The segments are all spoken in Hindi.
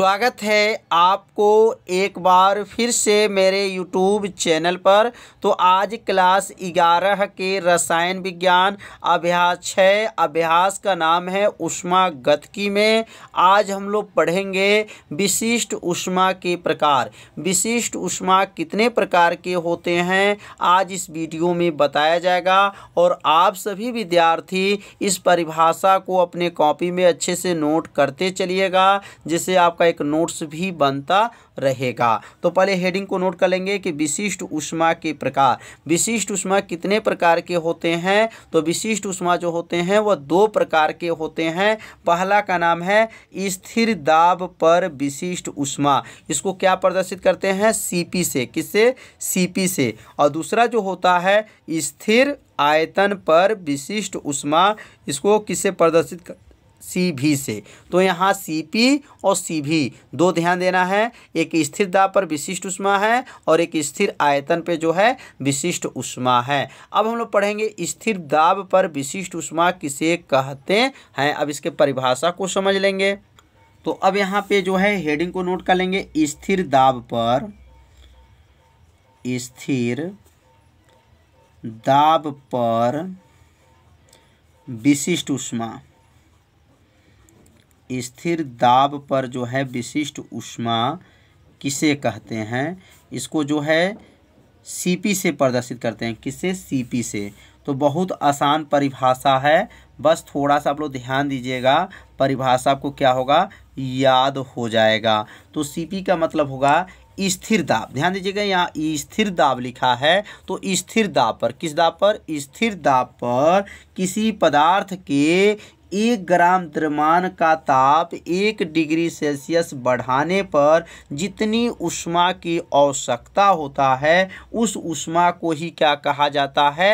स्वागत है आपको एक बार फिर से मेरे यूट्यूब चैनल पर तो आज क्लास ग्यारह के रसायन विज्ञान अभ्यास छः अभ्यास का नाम है उष्मा गतकी में आज हम लोग पढ़ेंगे विशिष्ट उष्मा के प्रकार विशिष्ट उष्मा कितने प्रकार के होते हैं आज इस वीडियो में बताया जाएगा और आप सभी विद्यार्थी इस परिभाषा को अपने कॉपी में अच्छे से नोट करते चलिएगा जिससे आपका एक नोट्स भी बनता रहेगा तो पहले हेडिंग को नोट कर लेंगे कि विशिष्ट उष्मा के प्रकार विशिष्ट उष्मा कितने प्रकार के होते हैं तो विशिष्ट उष्मा जो होते हैं वह दो प्रकार के होते हैं पहला का नाम है स्थिर दाब पर विशिष्ट उष्मा इसको क्या प्रदर्शित करते हैं सीपी से किससे सीपी से और दूसरा जो होता है स्थिर आयतन पर विशिष्ट उष्मा इसको किसे प्रदर्शित कर सी भी से तो यहाँ सी पी और सी भी दो ध्यान देना है एक स्थिर दाब पर विशिष्ट उष्मा है और एक स्थिर आयतन पे जो है विशिष्ट उष्मा है अब हम लोग पढ़ेंगे स्थिर दाब पर विशिष्ट उष्मा किसे कहते हैं अब इसके परिभाषा को समझ लेंगे तो अब यहाँ पे जो है हेडिंग को नोट कर लेंगे स्थिर दाब पर स्थिर दाब पर विशिष्ट उष्मा स्थिर दाब पर जो है विशिष्ट ऊष्मा किसे कहते हैं इसको जो है सीपी से प्रदर्शित करते हैं किससे सीपी से तो बहुत आसान परिभाषा है बस थोड़ा सा आप लोग ध्यान दीजिएगा परिभाषा आपको क्या होगा याद हो जाएगा तो सीपी का मतलब होगा स्थिर दाब ध्यान दीजिएगा यहाँ स्थिर दाब लिखा है तो स्थिर दाब पर किस दाब पर स्थिर दाब पर किसी पदार्थ के एक ग्राम द्रव्यमान का ताप एक डिग्री सेल्सियस बढ़ाने पर जितनी उष्मा की आवश्यकता होता है उस ऊष्मा को ही क्या कहा जाता है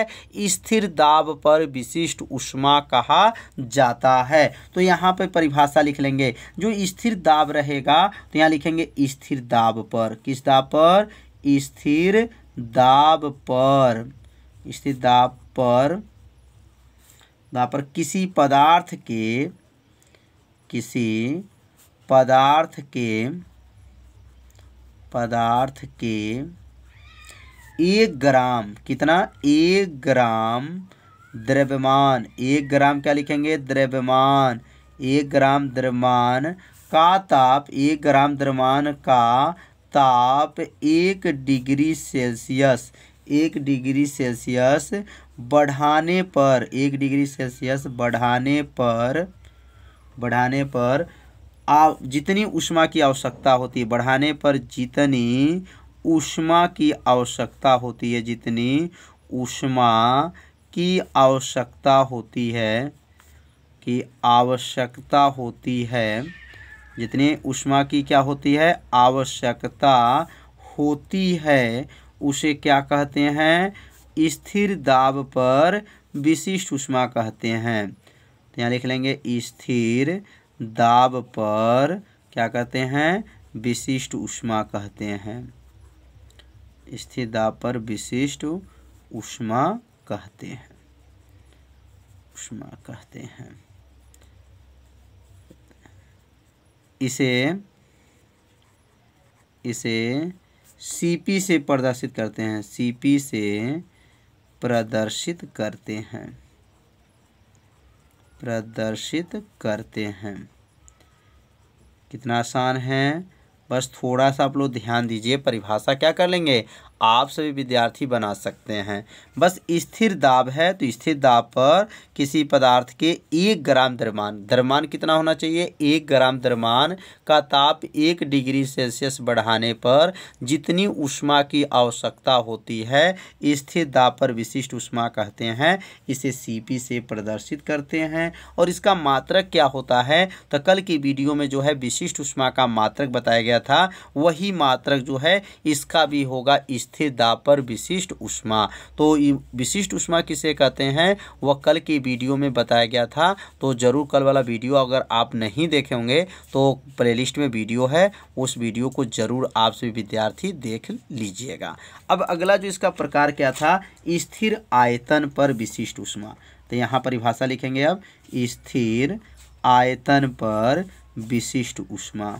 स्थिर दाब पर विशिष्ट उष्मा कहा जाता है तो यहाँ पर परिभाषा लिख लेंगे जो स्थिर दाब रहेगा तो यहाँ लिखेंगे स्थिर दाब पर किस दाब पर स्थिर दाब पर स्थिर दाब पर यहाँ पर किसी पदार्थ के किसी पदार्थ के पदार्थ के एक ग्राम कितना एक ग्राम द्रव्यमान एक ग्राम क्या लिखेंगे द्रव्यमान एक ग्राम द्रव्यमान का ताप एक ग्राम द्रव्यमान का ताप एक डिग्री सेल्सियस एक डिग्री सेल्सियस बढ़ाने पर एक डिग्री सेल्सियस बढ़ाने पर बढ़ाने पर आ जितनी ऊष्मा की आवश्यकता होती है बढ़ाने पर जितनी ऊष्मा की आवश्यकता होती है जितनी ऊष्मा की आवश्यकता होती है की आवश्यकता होती है जितनी ऊष्मा की क्या होती है आवश्यकता होती है उसे क्या कहते हैं स्थिर दाब पर विशिष्ट ऊष्मा कहते हैं तो यहाँ लिख लेंगे स्थिर दाब पर क्या कहते हैं विशिष्ट ऊष्मा कहते हैं स्थिर दाब पर विशिष्ट ऊष्मा कहते हैं ऊष्मा कहते हैं इसे इसे सीपी से प्रदर्शित करते हैं सी से प्रदर्शित करते हैं प्रदर्शित करते हैं कितना आसान है बस थोड़ा सा आप लोग ध्यान दीजिए परिभाषा क्या कर लेंगे आप सभी विद्यार्थी बना सकते हैं बस स्थिर दाब है तो स्थिर दाब पर किसी पदार्थ के एक ग्राम द्रमान द्रमान कितना होना चाहिए एक ग्राम द्रमान का ताप एक डिग्री सेल्सियस बढ़ाने पर जितनी उष्मा की आवश्यकता होती है स्थिर दाब पर विशिष्ट उष्मा कहते हैं इसे सी से प्रदर्शित करते हैं और इसका मात्रक क्या होता है तो कल की वीडियो में जो है विशिष्ट उष्मा का मात्रक बताया गया था वही मात्रक जो है इसका भी होगा इस स्थिर दाब पर विशिष्ट उष्मा तो विशिष्ट उष्मा किसे कहते हैं वह कल की वीडियो में बताया गया था तो ज़रूर कल वाला वीडियो अगर आप नहीं देखे होंगे तो प्लेलिस्ट में वीडियो है उस वीडियो को ज़रूर आप सभी विद्यार्थी देख लीजिएगा अब अगला जो इसका प्रकार क्या था स्थिर आयतन पर विशिष्ट उष्मा तो यहाँ परिभाषा लिखेंगे अब स्थिर आयतन पर विशिष्ट उष्मा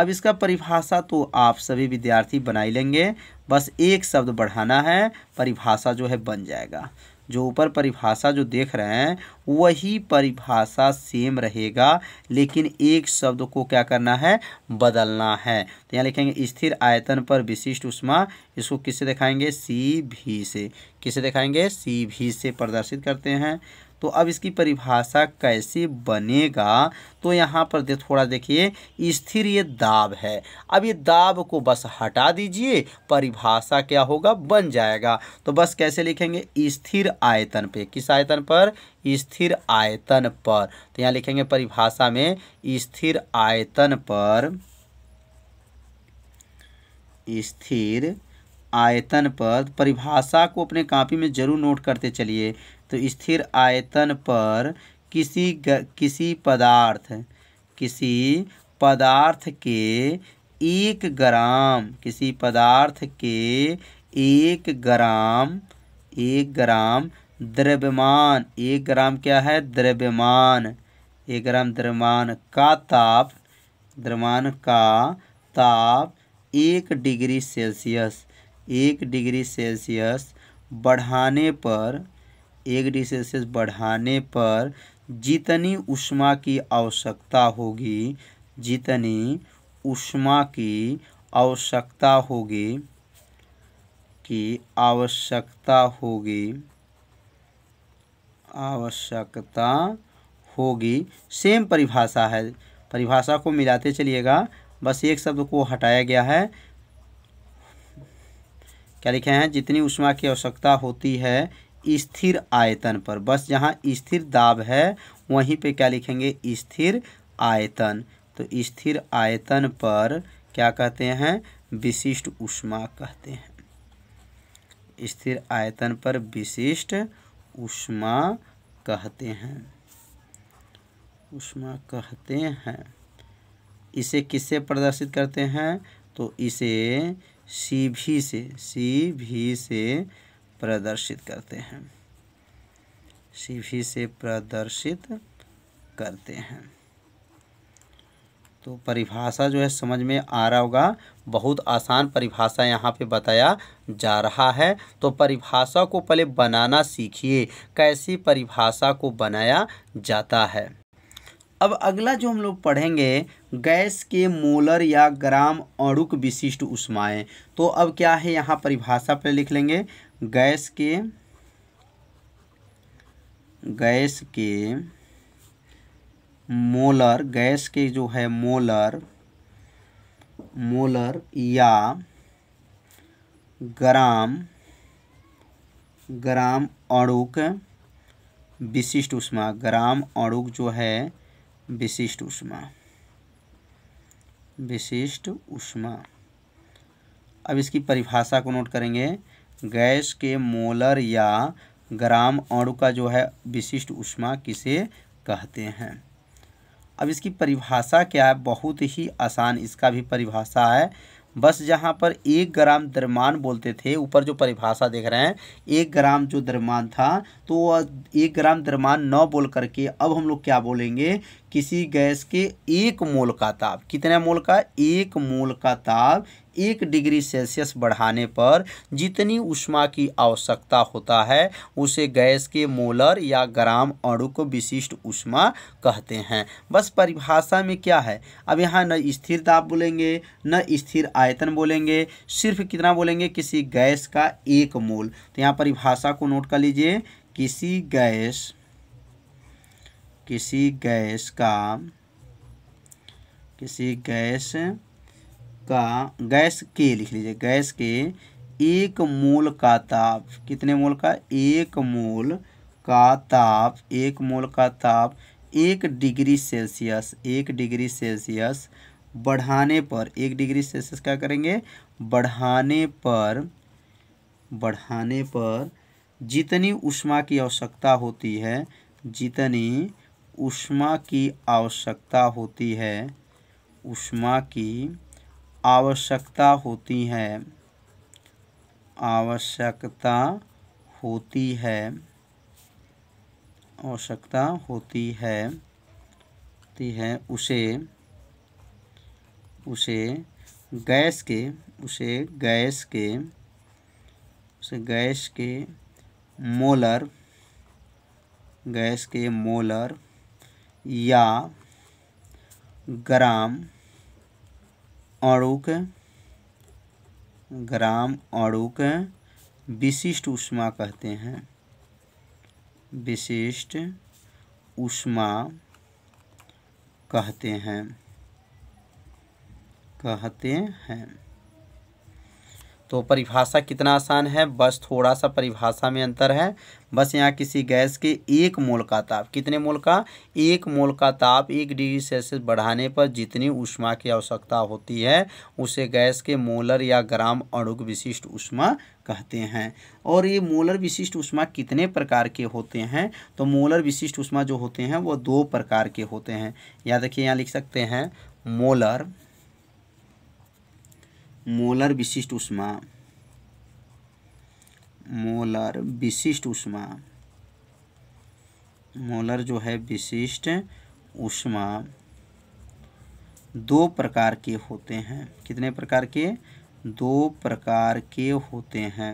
अब इसका परिभाषा तो आप सभी विद्यार्थी बनाई लेंगे बस एक शब्द बढ़ाना है परिभाषा जो है बन जाएगा जो ऊपर परिभाषा जो देख रहे हैं वही परिभाषा सेम रहेगा लेकिन एक शब्द को क्या करना है बदलना है तो यहाँ लिखेंगे स्थिर आयतन पर विशिष्ट उष्मा इसको किससे दिखाएंगे सी भी से किसे दिखाएंगे सी भी से प्रदर्शित करते हैं तो अब इसकी परिभाषा कैसे बनेगा तो यहाँ पर दे थोड़ा देखिए स्थिर ये दाब है अब ये दाब को बस हटा दीजिए परिभाषा क्या होगा बन जाएगा तो बस कैसे लिखेंगे स्थिर आयतन पे किस आयतन पर स्थिर आयतन पर तो यहाँ लिखेंगे परिभाषा में स्थिर आयतन पर स्थिर आयतन पर परिभाषा को अपने कापी में जरूर नोट करते चलिए तो स्थिर आयतन पर किसी ग, किसी पदार्थ किसी पदार्थ के एक ग्राम किसी पदार्थ के एक ग्राम एक ग्राम द्रव्यमान एक ग्राम क्या है द्रव्यमान एक ग्राम द्रव्यमान का ताप द्रव्यमान का ताप एक डिग्री सेल्सियस एक डिग्री सेल्सियस बढ़ाने पर एक डिग्री सेल्सियस बढ़ाने पर जितनी उष्मा की आवश्यकता होगी जितनी उष्मा की आवश्यकता होगी की आवश्यकता होगी आवश्यकता होगी सेम परिभाषा है परिभाषा को मिलाते चलिएगा बस एक शब्द को हटाया गया है क्या लिखे हैं जितनी उष्मा की आवश्यकता होती है स्थिर आयतन पर बस जहाँ स्थिर दाब है वहीं पे क्या लिखेंगे स्थिर आयतन तो स्थिर आयतन पर क्या कहते हैं विशिष्ट उष्मा कहते हैं स्थिर आयतन पर विशिष्ट उष्मा कहते हैं उष्मा कहते हैं इसे किससे प्रदर्शित करते हैं तो इसे सी भी से सी भी से प्रदर्शित करते हैं सीवी से प्रदर्शित करते हैं तो परिभाषा जो है समझ में आ रहा होगा बहुत आसान परिभाषा यहाँ पे बताया जा रहा है तो परिभाषा को पहले बनाना सीखिए कैसी परिभाषा को बनाया जाता है अब अगला जो हम लोग पढ़ेंगे गैस के मोलर या ग्राम अणुक विशिष्ट उष्माएं तो अब क्या है यहाँ परिभाषा पहले लिख लेंगे गैस के गैस के मोलर गैस के जो है मोलर मोलर या ग्राम ग्राम अणुक विशिष्ट उष्मा ग्राम अणुक जो है विशिष्ट उष्मा विशिष्ट उष्मा अब इसकी परिभाषा को नोट करेंगे गैस के मोलर या ग्राम अणु का जो है विशिष्ट उष्मा किसे कहते हैं अब इसकी परिभाषा क्या है बहुत ही आसान इसका भी परिभाषा है बस जहाँ पर एक ग्राम द्रमान बोलते थे ऊपर जो परिभाषा देख रहे हैं एक ग्राम जो द्रमान था तो एक ग्राम द्रमान न बोल करके अब हम लोग क्या बोलेंगे किसी गैस के एक मोल का ताप कितने मोल का एक मोल का ताप एक डिग्री सेल्सियस बढ़ाने पर जितनी उष्मा की आवश्यकता होता है उसे गैस के मोलर या ग्राम अणु को विशिष्ट उष्मा कहते हैं बस परिभाषा में क्या है अब यहाँ न स्थिर दाब बोलेंगे न स्थिर आयतन बोलेंगे सिर्फ कितना बोलेंगे किसी गैस का एक मोल तो यहाँ परिभाषा को नोट कर लीजिए किसी गैस किसी गैस का किसी गैस का गैस के लिख लीजिए गैस के एक मोल का ताप कितने मोल का एक मोल का ताप एक मोल का ताप एक डिग्री सेल्सियस एक डिग्री सेल्सियस बढ़ाने पर एक डिग्री सेल्सियस क्या करेंगे बढ़ाने पर बढ़ाने पर जितनी उष्मा की आवश्यकता होती है जितनी उष्मा की आवश्यकता होती है उष्मा की आवश्यकता होती है आवश्यकता होती है आवश्यकता होती है ती है उसे उसे गैस के उसे गैस के उसे गैस के मोलर गैस के मोलर या ग्राम अणुक ग्राम अणुक विशिष्ट ऊष्मा कहते हैं विशिष्ट उष्मा कहते हैं कहते हैं तो परिभाषा कितना आसान है बस थोड़ा सा परिभाषा में अंतर है बस यहाँ किसी गैस के एक मोल का ताप कितने मोल का एक मोल का ताप एक डिग्री सेल्सियस बढ़ाने पर जितनी उष्मा की आवश्यकता होती है उसे गैस के मोलर या ग्राम अणुक विशिष्ट उष्मा कहते हैं और ये मोलर विशिष्ट उष्मा कितने प्रकार के होते हैं तो मोलर विशिष्ट उष्मा जो होते हैं वो दो प्रकार के होते हैं या देखिए यहाँ लिख सकते हैं मोलर मोलर विशिष्ट उष्मा मोलर विशिष्ट उष्मा मोलर जो है विशिष्ट उष्मा दो प्रकार के होते हैं कितने प्रकार के दो प्रकार के होते हैं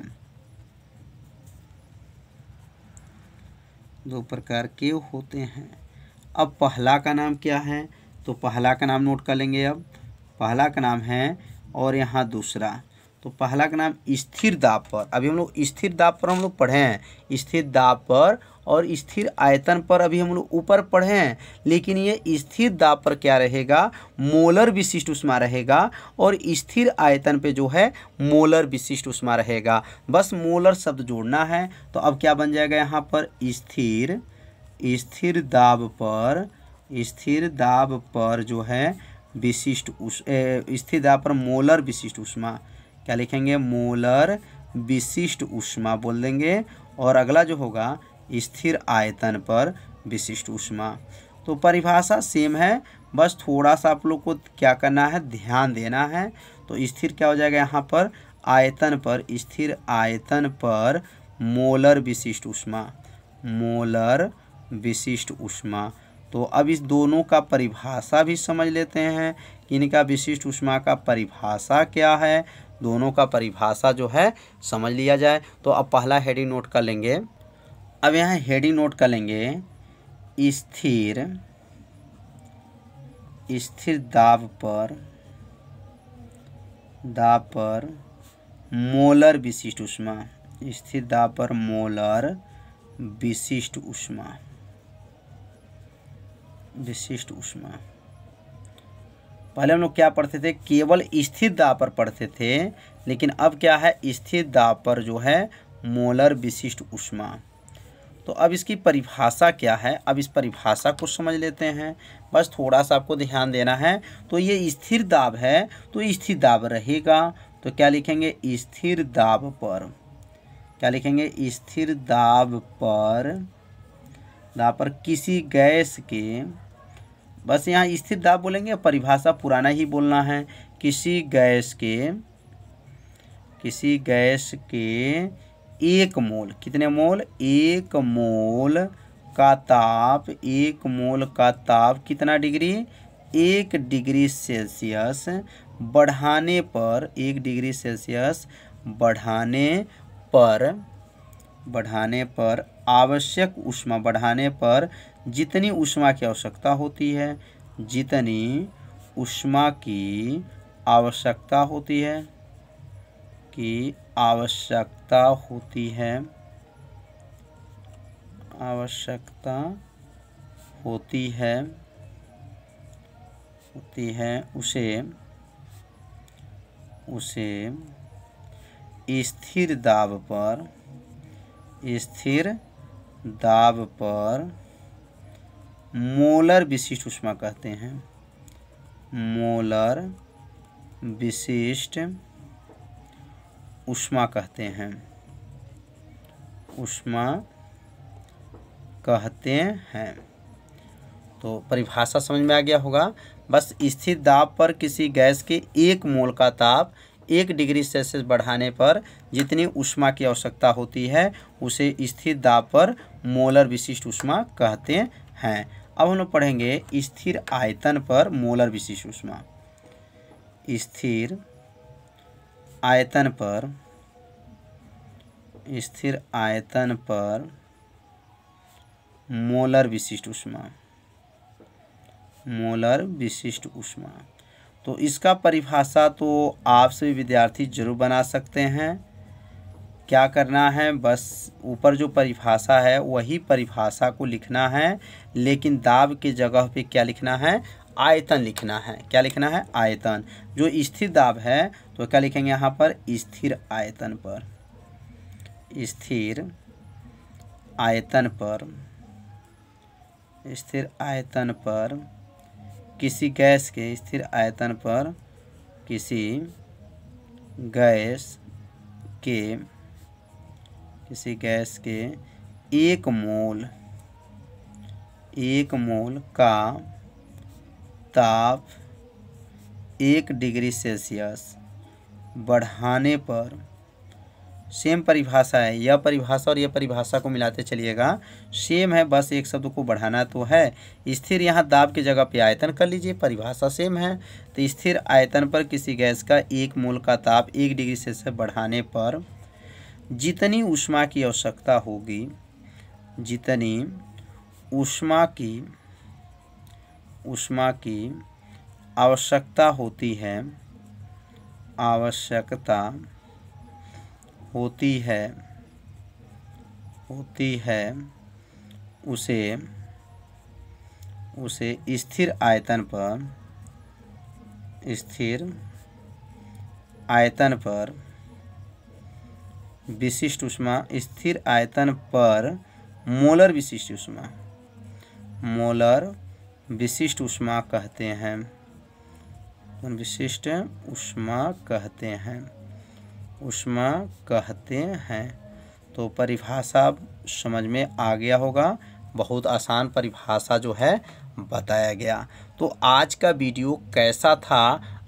दो प्रकार के होते हैं अब पहला का नाम क्या है तो पहला का नाम नोट कर लेंगे अब पहला का नाम है और यहाँ दूसरा तो पहला का नाम स्थिर दाब पर अभी हम लोग स्थिर दाब पर हम लोग पढ़े हैं स्थिर दाब पर और स्थिर आयतन पर अभी हम लोग ऊपर पढ़े हैं लेकिन ये स्थिर दाब पर क्या रहेगा मोलर विशिष्ट उष्मा रहेगा और स्थिर आयतन पे जो है मोलर विशिष्ट उष्मा रहेगा बस मोलर शब्द जोड़ना है तो अब क्या बन जाएगा यहाँ पर स्थिर स्थिर दाब पर स्थिर दाब पर जो है विशिष्ट उस स्थित यहाँ पर मोलर विशिष्ट उष्मा क्या लिखेंगे मोलर विशिष्ट उष्मा बोल देंगे और अगला जो होगा स्थिर आयतन पर विशिष्ट उष्मा तो परिभाषा सेम है बस थोड़ा सा आप लोग को क्या करना है ध्यान देना है तो स्थिर क्या हो जाएगा यहाँ पर आयतन पर स्थिर आयतन पर मोलर विशिष्ट उष्मा मोलर विशिष्ट उष्मा तो अब इस दोनों का परिभाषा भी समझ लेते हैं कि इनका विशिष्ट उष्मा का परिभाषा क्या है दोनों का परिभाषा जो है समझ लिया जाए तो अब पहला हेडिंग नोट कर लेंगे अब यहाँ हेडिंग नोट कर लेंगे स्थिर स्थिर दाब पर दाब पर मोलर विशिष्ट उष्मा स्थिर दाब पर मोलर विशिष्ट उष्मा विशिष्ट ऊष्मा पहले हम लोग क्या पढ़ते थे केवल स्थिर दाब पर पढ़ते थे लेकिन अब क्या है स्थिर दाब पर जो है मोलर विशिष्ट ऊष्मा तो अब इसकी परिभाषा क्या है अब इस परिभाषा को समझ लेते हैं बस थोड़ा सा आपको ध्यान देना है तो ये स्थिर दाब है तो स्थिर दाब रहेगा तो क्या लिखेंगे स्थिर दाब पर क्या लिखेंगे स्थिर दाब पर दाब पर किसी गैस के बस यहाँ स्थिर दाब बोलेंगे परिभाषा पुराना ही बोलना है किसी गैस के किसी गैस के एक मोल कितने मोल एक मोल का ताप एक मोल का ताप कितना डिग्री एक डिग्री सेल्सियस बढ़ाने पर एक डिग्री सेल्सियस बढ़ाने पर बढ़ाने पर आवश्यक ऊष्मा बढ़ाने पर जितनी ऊष्मा की आवश्यकता होती है जितनी ऊष्मा की आवश्यकता होती है की आवश्यकता होती है आवश्यकता होती है होती है उसे उसे स्थिर दाब पर स्थिर दाब पर मोलर विशिष्ट उष्मा कहते हैं मोलर विशिष्ट उष्मा कहते हैं उष्मा कहते हैं तो परिभाषा समझ में आ गया होगा बस स्थिर दाब पर किसी गैस के एक मोल का ताप एक डिग्री सेल्सियस बढ़ाने पर जितनी उष्मा की आवश्यकता होती है उसे स्थिर दाब पर मोलर विशिष्ट उष्मा कहते हैं अब हम लोग पढ़ेंगे स्थिर आयतन पर मोलर विशिष्ट उष्मा स्थिर आयतन पर स्थिर आयतन पर मोलर विशिष्ट उष्मा मोलर विशिष्ट उष्मा तो इसका परिभाषा तो आप सभी विद्यार्थी जरूर बना सकते हैं क्या करना है बस ऊपर जो परिभाषा है वही परिभाषा को लिखना है लेकिन दाब के जगह पे क्या लिखना है आयतन लिखना है क्या लिखना है आयतन जो स्थिर दाब है तो क्या लिखेंगे यहाँ पर स्थिर आयतन पर स्थिर आयतन पर स्थिर आयतन पर किसी गैस के स्थिर आयतन पर किसी गैस के किसी गैस के एक मोल एक मोल का ताप एक डिग्री सेल्सियस बढ़ाने पर सेम परिभाषा है यह परिभाषा और यह परिभाषा को मिलाते चलिएगा सेम है बस एक शब्द को बढ़ाना तो है स्थिर यहाँ दाब की जगह पे आयतन कर लीजिए परिभाषा सेम है तो स्थिर आयतन पर किसी गैस का एक मोल का ताप एक डिग्री सेल्सियस बढ़ाने पर जितनी ऊष्मा की आवश्यकता होगी जितनी ऊष्मा की ऊष्मा की आवश्यकता होती है आवश्यकता होती है होती है उसे उसे स्थिर आयतन पर स्थिर आयतन पर विशिष्ट उष्मा स्थिर आयतन पर मोलर विशिष्ट उष्मा मोलर विशिष्ट उष्मा कहते हैं विशिष्ट उष्मा कहते हैं उष्मा कहते हैं तो परिभाषा समझ में आ गया होगा बहुत आसान परिभाषा जो है बताया गया तो आज का वीडियो कैसा था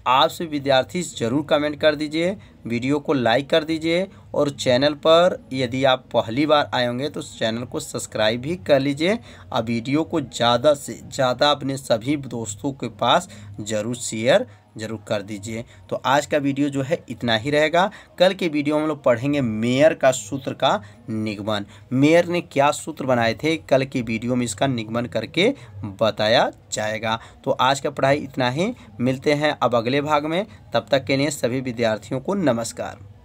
आप से विद्यार्थी ज़रूर कमेंट कर दीजिए वीडियो को लाइक कर दीजिए और चैनल पर यदि आप पहली बार आए होंगे तो चैनल को सब्सक्राइब भी कर लीजिए और वीडियो को ज़्यादा से ज़्यादा अपने सभी दोस्तों के पास ज़रूर शेयर ज़रूर कर दीजिए तो आज का वीडियो जो है इतना ही रहेगा कल के वीडियो हम लोग पढ़ेंगे मेयर का सूत्र का निगमन मेयर ने क्या सूत्र बनाए थे कल के वीडियो में इसका निगमन करके बताया जाएगा तो आज का पढ़ाई इतना ही मिलते हैं अब अगले भाग में तब तक के लिए सभी विद्यार्थियों को नमस्कार